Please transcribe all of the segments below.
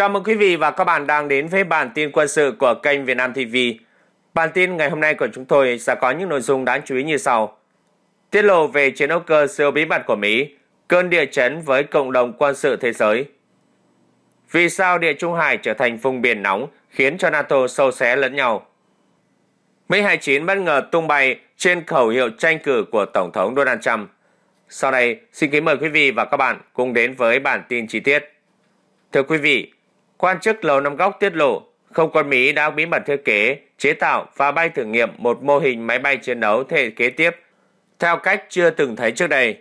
Chào mừng quý vị và các bạn đang đến với bản tin quân sự của kênh Việt Nam TV. Bản tin ngày hôm nay của chúng tôi sẽ có những nội dung đáng chú ý như sau. Tiết lộ về chiến đấu cơ siêu bí mật của Mỹ, cơn địa chấn với cộng đồng quân sự thế giới. Vì sao địa Trung Hải trở thành vùng biển nóng khiến cho NATO sâu xé lẫn nhau? Mỹ 29 bất ngờ tung bay trên khẩu hiệu tranh cử của Tổng thống Donald Trump. Sau đây, xin kính mời quý vị và các bạn cùng đến với bản tin chi tiết. Thưa quý vị, Quan chức Lầu Năm Góc tiết lộ, không quân Mỹ đã bí mật thiết kế, chế tạo và bay thử nghiệm một mô hình máy bay chiến đấu thế hệ kế tiếp, theo cách chưa từng thấy trước đây.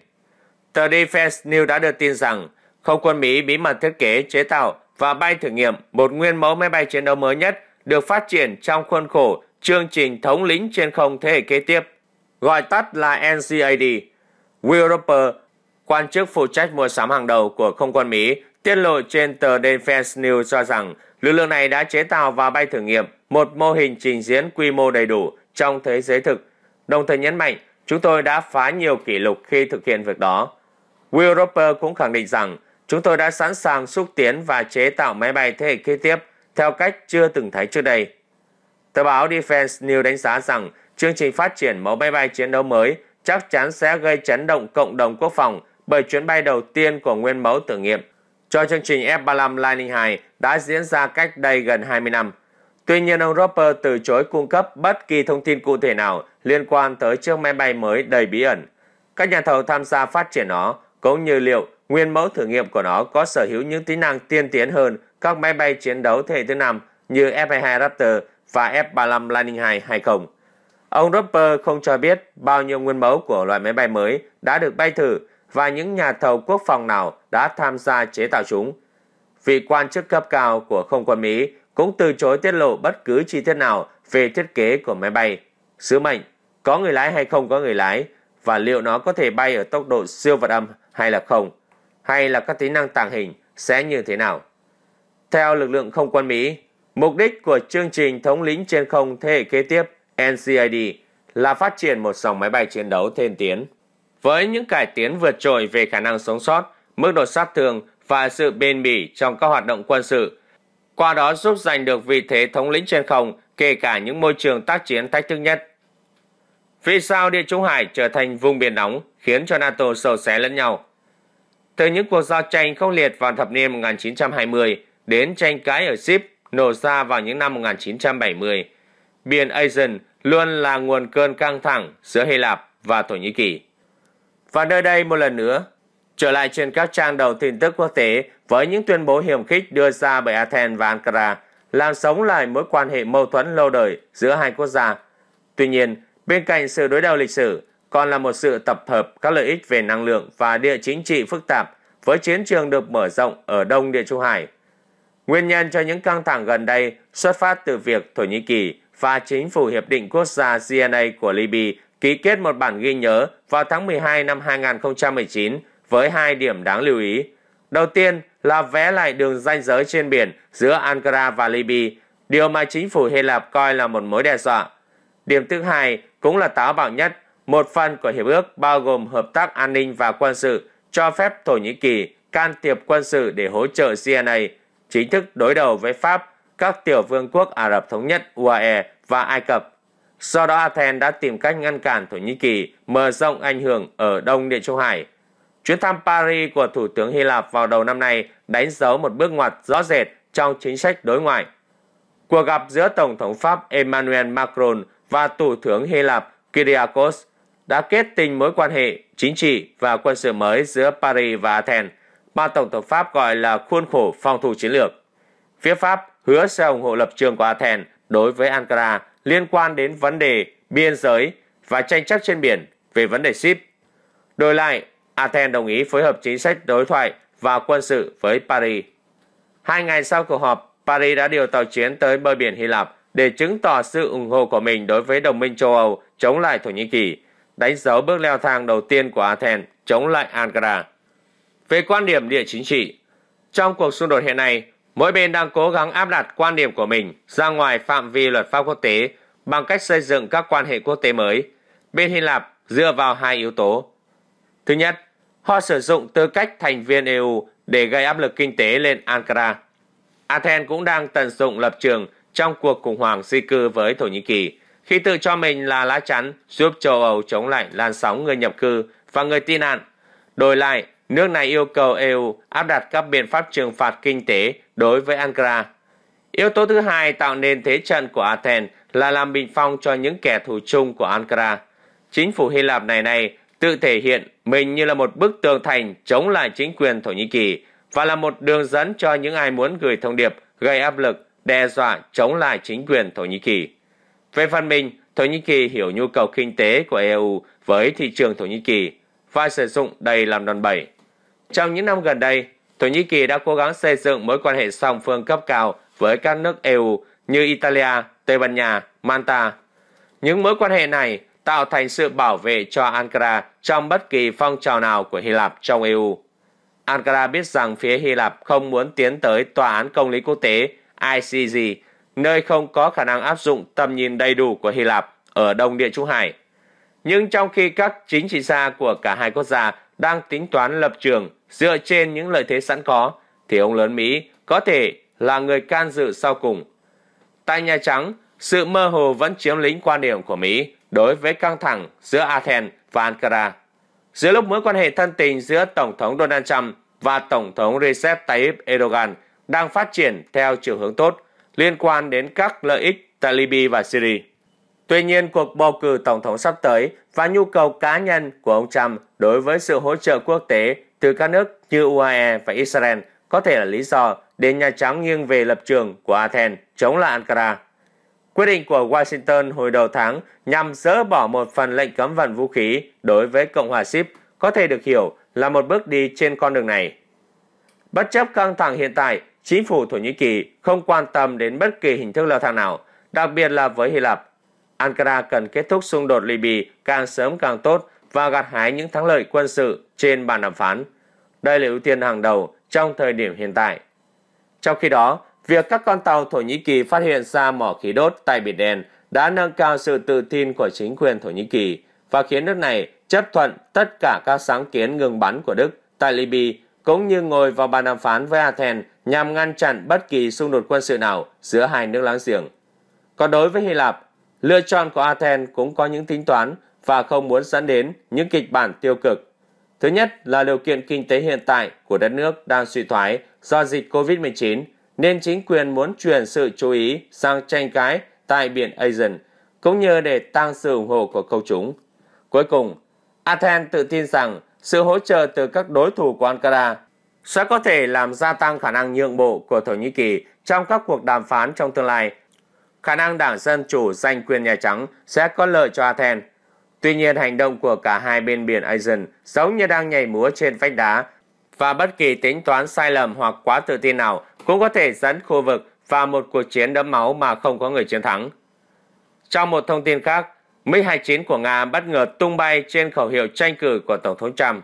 Tờ Defense News đã đưa tin rằng, không quân Mỹ bí mật thiết kế, chế tạo và bay thử nghiệm một nguyên mẫu máy bay chiến đấu mới nhất được phát triển trong khuôn khổ chương trình thống lĩnh trên không thế hệ kế tiếp, gọi tắt là NCAD. Will Roper, quan chức phụ trách mua sắm hàng đầu của không quân Mỹ, Tiết lộ trên tờ Defense News cho rằng lực lượng này đã chế tạo và bay thử nghiệm một mô hình trình diễn quy mô đầy đủ trong thế giới thực, đồng thời nhấn mạnh chúng tôi đã phá nhiều kỷ lục khi thực hiện việc đó. Will Roper cũng khẳng định rằng chúng tôi đã sẵn sàng xúc tiến và chế tạo máy bay thế hệ kế tiếp theo cách chưa từng thấy trước đây. Tờ báo Defense News đánh giá rằng chương trình phát triển mẫu máy bay chiến đấu mới chắc chắn sẽ gây chấn động cộng đồng quốc phòng bởi chuyến bay đầu tiên của nguyên mẫu thử nghiệm cho chương trình F-35 Lightning II đã diễn ra cách đây gần 20 năm. Tuy nhiên, ông Roper từ chối cung cấp bất kỳ thông tin cụ thể nào liên quan tới chiếc máy bay mới đầy bí ẩn. Các nhà thầu tham gia phát triển nó, cũng như liệu nguyên mẫu thử nghiệm của nó có sở hữu những tính năng tiên tiến hơn các máy bay chiến đấu thế hệ thứ năm như F-22 Raptor và F-35 Lightning II hay không. Ông Roper không cho biết bao nhiêu nguyên mẫu của loại máy bay mới đã được bay thử và những nhà thầu quốc phòng nào đã tham gia chế tạo chúng. Vị quan chức cấp cao của không quân Mỹ cũng từ chối tiết lộ bất cứ chi tiết nào về thiết kế của máy bay, sứ mệnh, có người lái hay không có người lái, và liệu nó có thể bay ở tốc độ siêu vật âm hay là không, hay là các tính năng tàng hình sẽ như thế nào. Theo lực lượng không quân Mỹ, mục đích của chương trình thống lĩnh trên không thế hệ kế tiếp (NCID) là phát triển một dòng máy bay chiến đấu tiên tiến. Với những cải tiến vượt trội về khả năng sống sót, mức độ sát thương và sự bền bỉ trong các hoạt động quân sự, qua đó giúp giành được vị thế thống lĩnh trên không kể cả những môi trường tác chiến thách thức nhất. Vì sao Địa Trung Hải trở thành vùng biển nóng khiến cho NATO sầu xé lẫn nhau? Từ những cuộc giao tranh không liệt vào thập niên 1920 đến tranh cãi ở Ship nổ ra vào những năm 1970, biển Aegean luôn là nguồn cơn căng thẳng giữa Hy Lạp và Thổ Nhĩ Kỳ. Và nơi đây một lần nữa Trở lại trên các trang đầu tin tức quốc tế với những tuyên bố hiểm khích đưa ra bởi Athens và Ankara, làm sống lại mối quan hệ mâu thuẫn lâu đời giữa hai quốc gia. Tuy nhiên, bên cạnh sự đối đầu lịch sử, còn là một sự tập hợp các lợi ích về năng lượng và địa chính trị phức tạp với chiến trường được mở rộng ở Đông Địa Trung Hải. Nguyên nhân cho những căng thẳng gần đây xuất phát từ việc Thổ Nhĩ Kỳ và chính phủ Hiệp định Quốc gia GNA của Libya ký kết một bản ghi nhớ vào tháng 12 năm 2019 với hai điểm đáng lưu ý. Đầu tiên là vé lại đường ranh giới trên biển giữa Ankara và Libya, điều mà chính phủ Hy Lạp coi là một mối đe dọa. Điểm thứ hai cũng là táo bạo nhất, một phần của hiệp ước bao gồm hợp tác an ninh và quân sự cho phép Thổ Nhĩ Kỳ can thiệp quân sự để hỗ trợ CNA chính thức đối đầu với Pháp, các tiểu vương quốc Ả Rập Thống Nhất UAE và Ai Cập. Sau đó Athens đã tìm cách ngăn cản Thổ Nhĩ Kỳ mở rộng ảnh hưởng ở Đông Địa Trung Hải – Chuyến thăm Paris của Thủ tướng Hy Lạp vào đầu năm nay đánh dấu một bước ngoặt rõ rệt trong chính sách đối ngoại. Cuộc gặp giữa Tổng thống Pháp Emmanuel Macron và Thủ tướng Hy Lạp Kyriakos đã kết tình mối quan hệ chính trị và quân sự mới giữa Paris và Athens, mà Tổng thống Pháp gọi là khuôn khổ phòng thủ chiến lược. Phía Pháp hứa sẽ ủng hộ lập trường của Athens đối với Ankara liên quan đến vấn đề biên giới và tranh chấp trên biển về vấn đề ship. Đổi lại, Athens đồng ý phối hợp chính sách đối thoại và quân sự với Paris. Hai ngày sau cuộc họp, Paris đã điều tàu chiến tới bờ biển Hy Lạp để chứng tỏ sự ủng hộ của mình đối với đồng minh châu Âu chống lại Thổ Nhĩ Kỳ, đánh dấu bước leo thang đầu tiên của Athens chống lại Ankara. Về quan điểm địa chính trị, trong cuộc xung đột hiện nay, mỗi bên đang cố gắng áp đặt quan điểm của mình ra ngoài phạm vi luật pháp quốc tế bằng cách xây dựng các quan hệ quốc tế mới. Bên Hy Lạp dựa vào hai yếu tố. Thứ nhất, Họ sử dụng tư cách thành viên EU để gây áp lực kinh tế lên Ankara. Athens cũng đang tận dụng lập trường trong cuộc khủng hoảng di cư với Thổ Nhĩ Kỳ, khi tự cho mình là lá chắn giúp châu Âu chống lại làn sóng người nhập cư và người tị nạn. Đổi lại, nước này yêu cầu EU áp đặt các biện pháp trừng phạt kinh tế đối với Ankara. Yếu tố thứ hai tạo nên thế trận của Athens là làm bình phong cho những kẻ thù chung của Ankara. Chính phủ Hy Lạp này này tự thể hiện mình như là một bức tường thành chống lại chính quyền Thổ Nhĩ Kỳ và là một đường dẫn cho những ai muốn gửi thông điệp gây áp lực, đe dọa chống lại chính quyền Thổ Nhĩ Kỳ. Về phần mình, Thổ Nhĩ Kỳ hiểu nhu cầu kinh tế của EU với thị trường Thổ Nhĩ Kỳ và sử dụng đây làm đòn bẩy. Trong những năm gần đây, Thổ Nhĩ Kỳ đã cố gắng xây dựng mối quan hệ song phương cấp cao với các nước EU như Italia, Tây Ban Nha, Manta. Những mối quan hệ này tạo thành sự bảo vệ cho Ankara trong bất kỳ phong trào nào của Hy Lạp trong EU. Ankara biết rằng phía Hy Lạp không muốn tiến tới Tòa án Công lý Quốc tế ICJ, nơi không có khả năng áp dụng tầm nhìn đầy đủ của Hy Lạp ở Đông Địa Trung Hải. Nhưng trong khi các chính trị gia của cả hai quốc gia đang tính toán lập trường dựa trên những lợi thế sẵn có, thì ông lớn Mỹ có thể là người can dự sau cùng. Tại Nhà Trắng, sự mơ hồ vẫn chiếm lĩnh quan điểm của Mỹ đối với căng thẳng giữa Athens và Ankara. Giữa lúc mối quan hệ thân tình giữa Tổng thống Donald Trump và Tổng thống Recep Tayyip Erdogan đang phát triển theo chiều hướng tốt liên quan đến các lợi ích tại Libya và Syria. Tuy nhiên, cuộc bầu cử tổng thống sắp tới và nhu cầu cá nhân của ông Trump đối với sự hỗ trợ quốc tế từ các nước như UAE và Israel có thể là lý do để Nhà Trắng nghiêng về lập trường của Athens chống lại Ankara. Quyết định của Washington hồi đầu tháng nhằm dỡ bỏ một phần lệnh cấm vận vũ khí đối với Cộng hòa Ship có thể được hiểu là một bước đi trên con đường này. Bất chấp căng thẳng hiện tại, chính phủ Thổ Nhĩ Kỳ không quan tâm đến bất kỳ hình thức leo thang nào, đặc biệt là với Hy Lạp. Ankara cần kết thúc xung đột Libya càng sớm càng tốt và gặt hái những thắng lợi quân sự trên bàn đàm phán. Đây là ưu tiên hàng đầu trong thời điểm hiện tại. Trong khi đó, Việc các con tàu Thổ Nhĩ Kỳ phát hiện ra mỏ khí đốt tại Biển Đen đã nâng cao sự tự tin của chính quyền Thổ Nhĩ Kỳ và khiến nước này chấp thuận tất cả các sáng kiến ngừng bắn của Đức tại Libya cũng như ngồi vào bàn đàm phán với Athens nhằm ngăn chặn bất kỳ xung đột quân sự nào giữa hai nước láng giềng. Còn đối với Hy Lạp, lựa chọn của Athens cũng có những tính toán và không muốn dẫn đến những kịch bản tiêu cực. Thứ nhất là điều kiện kinh tế hiện tại của đất nước đang suy thoái do dịch COVID-19 nên chính quyền muốn chuyển sự chú ý sang tranh cãi tại biển Aegean, cũng như để tăng sự ủng hộ của công chúng. Cuối cùng, Athens tự tin rằng sự hỗ trợ từ các đối thủ của Ankara sẽ có thể làm gia tăng khả năng nhượng bộ của Thổ Nhĩ Kỳ trong các cuộc đàm phán trong tương lai. Khả năng đảng Dân Chủ giành quyền Nhà Trắng sẽ có lợi cho Athens. Tuy nhiên, hành động của cả hai bên biển Aegean giống như đang nhảy múa trên vách đá và bất kỳ tính toán sai lầm hoặc quá tự tin nào cũng có thể dẫn khu vực vào một cuộc chiến đẫm máu mà không có người chiến thắng. Trong một thông tin khác, MiG-29 của Nga bất ngờ tung bay trên khẩu hiệu tranh cử của Tổng thống Trump.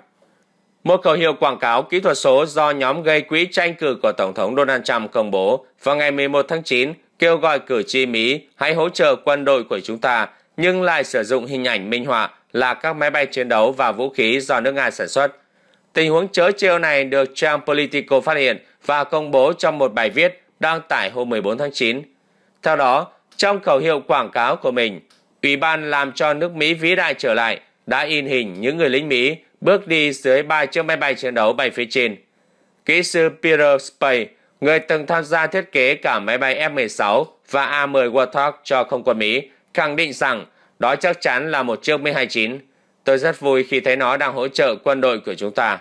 Một khẩu hiệu quảng cáo kỹ thuật số do nhóm gây quỹ tranh cử của Tổng thống Donald Trump công bố vào ngày 11 tháng 9 kêu gọi cử tri Mỹ hãy hỗ trợ quân đội của chúng ta nhưng lại sử dụng hình ảnh minh họa là các máy bay chiến đấu và vũ khí do nước Nga sản xuất – Tình huống chớ trêu này được trang Politico phát hiện và công bố trong một bài viết đăng tải hôm 14 tháng 9. Theo đó, trong khẩu hiệu quảng cáo của mình, Ủy ban làm cho nước Mỹ vĩ đại trở lại đã in hình những người lính Mỹ bước đi dưới ba chiếc máy bay chiến đấu bay phía trên. Kỹ sư Peter Spade, người từng tham gia thiết kế cả máy bay F-16 và A-10 Warthog cho không quân Mỹ, khẳng định rằng đó chắc chắn là một chiếc Mi-29. Tôi rất vui khi thấy nó đang hỗ trợ quân đội của chúng ta.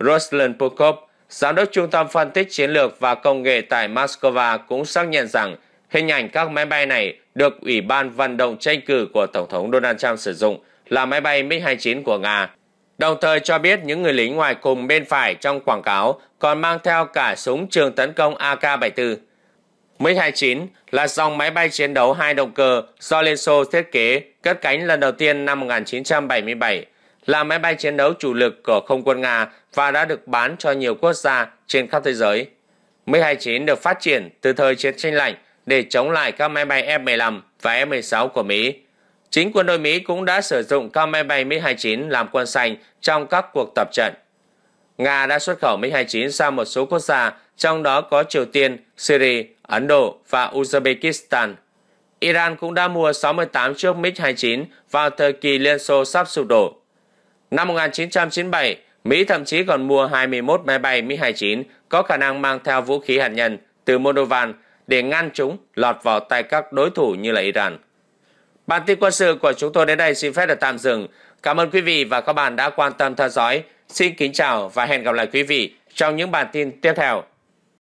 Ruslan Pukov, Giám đốc Trung tâm Phân tích Chiến lược và Công nghệ tại Moscow cũng xác nhận rằng hình ảnh các máy bay này được Ủy ban vận động tranh cử của Tổng thống Donald Trump sử dụng là máy bay MiG-29 của Nga. Đồng thời cho biết những người lính ngoài cùng bên phải trong quảng cáo còn mang theo cả súng trường tấn công AK-74. MiG-29 là dòng máy bay chiến đấu hai động cơ do Liên Xô thiết kế cất cánh lần đầu tiên năm 1977, là máy bay chiến đấu chủ lực của không quân Nga và đã được bán cho nhiều quốc gia trên khắp thế giới. MiG-29 được phát triển từ thời chiến tranh lạnh để chống lại các máy bay F-15 và F-16 của Mỹ. Chính quân đội Mỹ cũng đã sử dụng các máy bay MiG-29 làm quân xanh trong các cuộc tập trận. Nga đã xuất khẩu MiG-29 sang một số quốc gia, trong đó có Triều Tiên, Syria, Ấn Độ và Uzbekistan. Iran cũng đã mua 68 chiếc MiG-29 vào thời kỳ Liên Xô sắp sụp đổ. Năm 1997, Mỹ thậm chí còn mua 21 máy bay MiG-29 có khả năng mang theo vũ khí hạt nhân từ Moldovan để ngăn chúng lọt vào tay các đối thủ như là Iran. Bản tin quân sự của chúng tôi đến đây xin phép được tạm dừng. Cảm ơn quý vị và các bạn đã quan tâm theo dõi. Xin kính chào và hẹn gặp lại quý vị trong những bản tin tiếp theo.